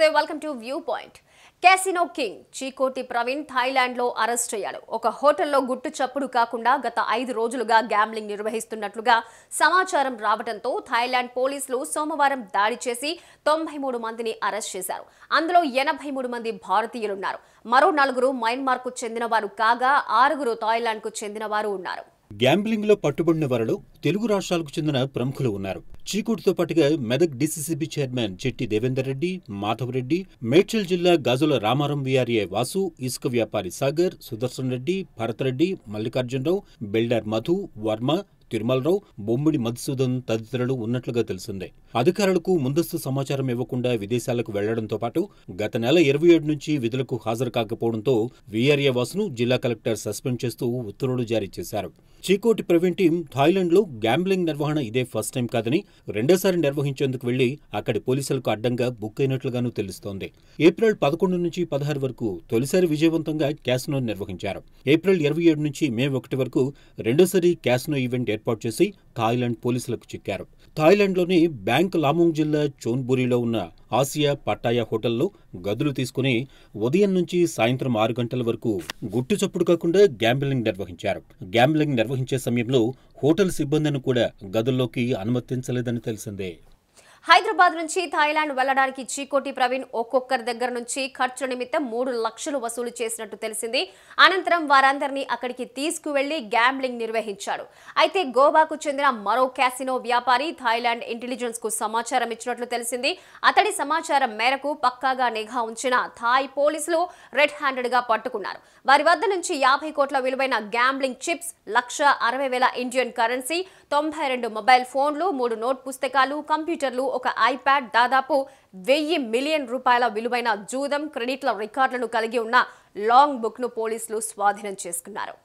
నమస్తే welcome to view point casino king Cheekoti Praveen థాయిలాండ్లో arrest అయ్యాడు ఒక హోటల్లో గుట్టు చప్పుడు కాకుండా గత ఐదు రోజులుగా గ్యాంబ్లింగ్ నిర్వహిస్తున్నట్లుగా సమాచారం రావడంతో థాయిలాండ్ పోలీసులు సోమవారం దాడి చేసి తొంభై మూడు మందిని అరెస్ట్ చేశారు అందులో ఎనభై మూడు మంది భారతీయులున్నారు మరో నలుగురు మయన్మార్కు చెందినవారు కాగా ఆరుగురు థాయిలాండ్కు చెందినవారు ఉన్నారు గ్యాంబ్లింగ్లో పట్టుబడిన వారిలో తెలుగు రాష్ట్రాలకు చెందిన ప్రముఖులు ఉన్నారు చీకూటితో పాటుగా మెదక్ డిసిసిబి చైర్మన్ చెట్టి దేవేందర్ రెడ్డి మాధవరెడ్డి మేడ్చల్ జిల్లా గాజుల రామారం విఆర్ఏ వాసు ఇసుక వ్యాపారి సాగర్ సుదర్శన్ రెడ్డి భరతరెడ్డి మల్లికార్జునరావు బిల్డర్ మధు వర్మ తిరుమలరావు బొమ్మిడి మధుసూదన్ తదితరులు ఉన్నట్లుగా తెలిసిందే అధికారులకు ముందస్తు సమాచారం ఇవ్వకుండా విదేశాలకు వెళ్లడంతో పాటు గత నెల ఇరవై ఏడు నుంచి విధులకు హాజరు కాకపోవడంతో వీఆర్ఏ వాసును జిల్లా కలెక్టర్ సస్పెండ్ చేస్తూ ఉత్తర్వులు జారీ చేశారు చీకోటి ప్రవీణ్ టీం థాయిలాండ్లో గ్యాంబ్లింగ్ నిర్వహణ ఇదే ఫస్ట్ టైం కాదని రెండోసారి నిర్వహించేందుకు వెళ్లి అక్కడి పోలీసులకు అడ్డంగా బుక్ అయినట్లుగాను తెలుస్తోంది ఏప్రిల్ పదకొండు నుంచి పదహారు వరకు తొలిసారి విజయవంతంగా క్యాస్నో నిర్వహించారు ఏప్రిల్ ఇరవై ఏడు నుంచి మే ఒకటి వరకు రెండోసారి క్యాస్నో ఈవెంట్ ఏర్పాటు చేసి థాయిలాండ్ పోలీసులకు చిక్కారు థాయిలాండ్లోని బ్యాంక్ లామోంగ్ జిల్లా చోన్బురిలో ఉన్న ఆసియా పట్టాయా హోటల్లో గదులు తీసుకుని ఉదయం నుంచి సాయంత్రం ఆరు గంటల వరకు గుట్టు చప్పుడు కాకుండా గ్యాంబ్లింగ్ నిర్వహించారు గ్యాంబ్లింగ్ నిర్వహించే సమయంలో హోటల్ సిబ్బందిని కూడా గదుల్లోకి అనుమతించలేదని తెలిసిందే హైదరాబాద్ నుంచి థాయిలాండ్ వెళ్లడానికి చీకోటి ప్రవీణ్ ఒక్కొక్కరి దగ్గర నుంచి ఖర్చు నిమిత్తం మూడు లక్షలు వసూలు చేసినట్టు తెలిసింది అనంతరం వారందరినీ అక్కడికి తీసుకువెళ్లి గ్యాంబ్లింగ్ నిర్వహించాడు అయితే గోవాకు చెందిన మరో క్యాసినో వ్యాపారి థాయిలాండ్ ఇంటెలిజెన్స్ కు సమాచారం ఇచ్చినట్లు తెలిసింది అతడి సమాచారం మేరకు పక్కాగా నిఘా ఉంచిన థాయ్ పోలీసులు రెడ్ హ్యాండెడ్ గా పట్టుకున్నారు వారి వద్ద నుంచి యాభై కోట్ల విలువైన గ్యాంబ్లింగ్ చిప్స్ లక్ష అరవై వేల ఇండియన్ కరెన్సీ తొంభై రెండు మొబైల్ ఫోన్లు మూడు నోట్ పుస్తకాలు కంప్యూటర్లు ఒక ఐప్యాడ్ దాదాపు వెయ్యి మిలియన్ రూపాయల విలువైన జూదం క్రెడిట్ల రికార్డులను కలిగి ఉన్న లాంగ్ బుక్ను పోలీసులు స్వాధీనం చేసుకున్నారు